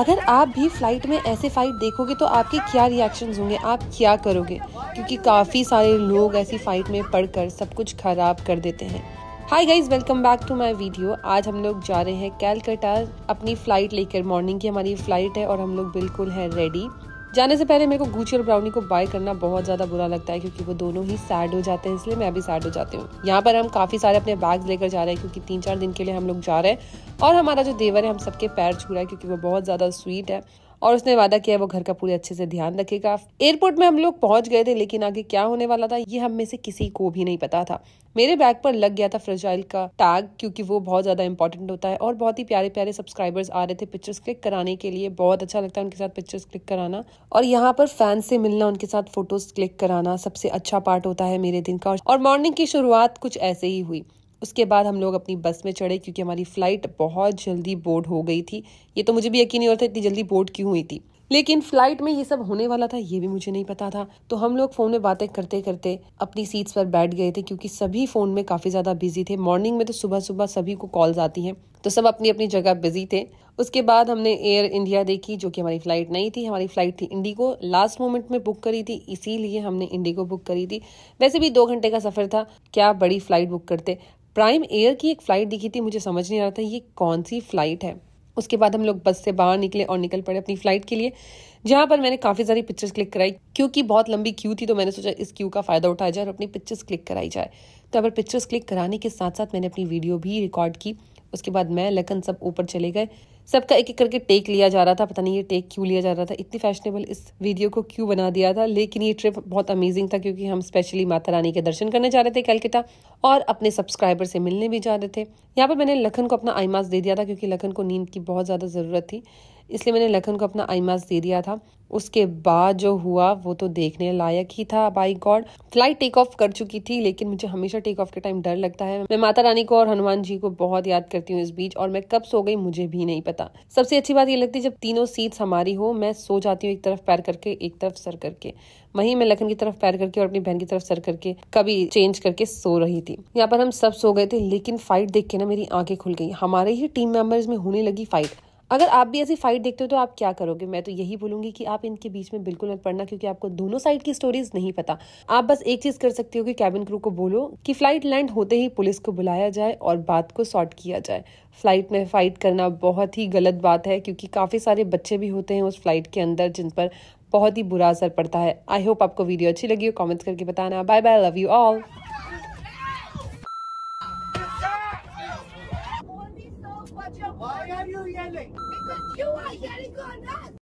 अगर आप भी फ्लाइट में ऐसे फाइट देखोगे तो आपके क्या रिएक्शंस होंगे आप क्या करोगे क्योंकि काफ़ी सारे लोग ऐसी फाइट में पढ़कर सब कुछ ख़राब कर देते हैं hi guys welcome back to my video आज हम लोग जा रहे हैं कैलकटा अपनी फ़्लाइट लेकर मॉर्निंग की हमारी फ़्लाइट है और हम लोग बिल्कुल हैं रेडी जाने से पहले मेरे को गुची और ब्राउनी को बाय करना बहुत ज्यादा बुरा लगता है क्योंकि वो दोनों ही सैड हो जाते हैं इसलिए मैं भी सैड हो जाती हूँ यहाँ पर हम काफी सारे अपने बैग लेकर जा रहे हैं क्योंकि तीन चार दिन के लिए हम लोग जा रहे हैं और हमारा जो देवर है हम सबके पैर छू रहा है क्योंकि वो बहुत ज्यादा स्वीट है और उसने वादा किया वो घर का पूरे अच्छे से ध्यान रखेगा एयरपोर्ट में हम लोग पहुंच गए थे लेकिन आगे क्या होने वाला था ये हम में से किसी को भी नहीं पता था मेरे बैग पर लग गया था फ्रेजाइल का टैग क्योंकि वो बहुत ज़्यादा इंपॉर्टेंट होता है और बहुत ही प्यारे प्यारे सब्सक्राइबर्स आ रहे थे पिक्चर्स क्लिक कराने के लिए बहुत अच्छा लगता है उनके साथ पिक्चर्स क्लिक कराना और यहाँ पर फैन से मिलना उनके साथ फोटोज क्लिक कराना सबसे अच्छा पार्ट होता है मेरे दिन का और मॉर्निंग की शुरुआत कुछ ऐसे ही हुई उसके बाद हम लोग अपनी बस में चढ़े क्योंकि हमारी फ़्लाइट बहुत जल्दी बोर्ड हो गई थी ये तो मुझे भी यकीन नहीं होता इतनी जल्दी बोर्ड क्यों हुई थी लेकिन फ्लाइट में ये सब होने वाला था ये भी मुझे नहीं पता था तो हम लोग फ़ोन में बातें करते करते अपनी सीट्स पर बैठ गए थे क्योंकि सभी फ़ोन में काफ़ी ज़्यादा बिजी थे मॉर्निंग में तो सुबह सुबह सभी को कॉल्स आती हैं तो सब अपनी अपनी जगह बिजी थे उसके बाद हमने एयर इंडिया देखी जो कि हमारी फ़्लाइट नहीं थी हमारी फ़्लाइट थी इंडिगो लास्ट मोमेंट में बुक करी थी इसीलिए हमने इंडिगो बुक करी थी वैसे भी दो घंटे का सफ़र था क्या बड़ी फ़्लाइट बुक करते प्राइम एयर की एक फ़्लाइट दिखी थी मुझे समझ नहीं आ रहा था ये कौन सी फ़्लाइट है उसके बाद हम लोग बस से बाहर निकले और निकल पड़े अपनी फ़्लाइट के लिए जहाँ पर मैंने काफ़ी सारी पिक्चर्स क्लिक कराई क्योंकि बहुत लंबी क्यू थी तो मैंने सोचा इस क्यू का फ़ायदा उठाया जाए और अपनी पिक्चर्स क्लिक कराई जाए तो अगर पिक्चर्स क्लिक कराने के साथ साथ मैंने अपनी वीडियो भी रिकॉर्ड की उसके बाद मैं लखन सब ऊपर चले गए सबका एक एक करके टेक लिया जा रहा था पता नहीं ये टेक क्यों लिया जा रहा था इतनी फैशनेबल इस वीडियो को क्यों बना दिया था लेकिन ये ट्रिप बहुत अमेजिंग था क्योंकि हम स्पेशली माता रानी के दर्शन करने जा रहे थे कैलकटा और अपने सब्सक्राइबर से मिलने भी जा रहे थे यहाँ पर मैंने लखन को अपना आईमास दे दिया था क्योंकि लखन को नींद की बहुत ज़्यादा ज़रूरत थी इसलिए मैंने लखन को अपना मास्क दे दिया था उसके बाद जो हुआ वो तो देखने लायक ही था by God flight take off कर चुकी थी लेकिन मुझे हमेशा टेक ऑफ के टाइम डर लगता है मैं माता रानी को और हनुमान जी को बहुत याद करती हूँ इस बीच और मैं कब सो गई मुझे भी नहीं पता सबसे अच्छी बात ये लगती है जब तीनों सीट्स हमारी हो मैं सो जाती हूँ एक तरफ पैर करके एक तरफ सर करके वहीं मैं लखन की तरफ पैर करके और अपनी बहन की तरफ सर करके कभी चेंज करके सो रही थी यहाँ पर हम सब सो गए थे लेकिन फाइट देख के ना मेरी आंखें खुल गई हमारे ही टीम मेंबर्स में होने लगी फाइट अगर आप भी ऐसी फाइट देखते हो तो आप क्या करोगे मैं तो यही बोलूंगी कि आप इनके बीच में बिल्कुल मत पड़ना क्योंकि आपको दोनों साइड की स्टोरीज नहीं पता आप बस एक चीज कर सकते हो कि कैबिन क्रू को बोलो कि फ्लाइट लैंड होते ही पुलिस को बुलाया जाए और बात को सॉर्ट किया जाए फ्लाइट में फाइट करना बहुत ही गलत बात है क्योंकि काफ़ी सारे बच्चे भी होते हैं उस फ्लाइट के अंदर जिन पर बहुत ही बुरा असर पड़ता है आई होप आपको वीडियो अच्छी लगी हो कॉमेंट्स करके बताना bye bye love you all your Why are you yelling? Because you are yelling on us.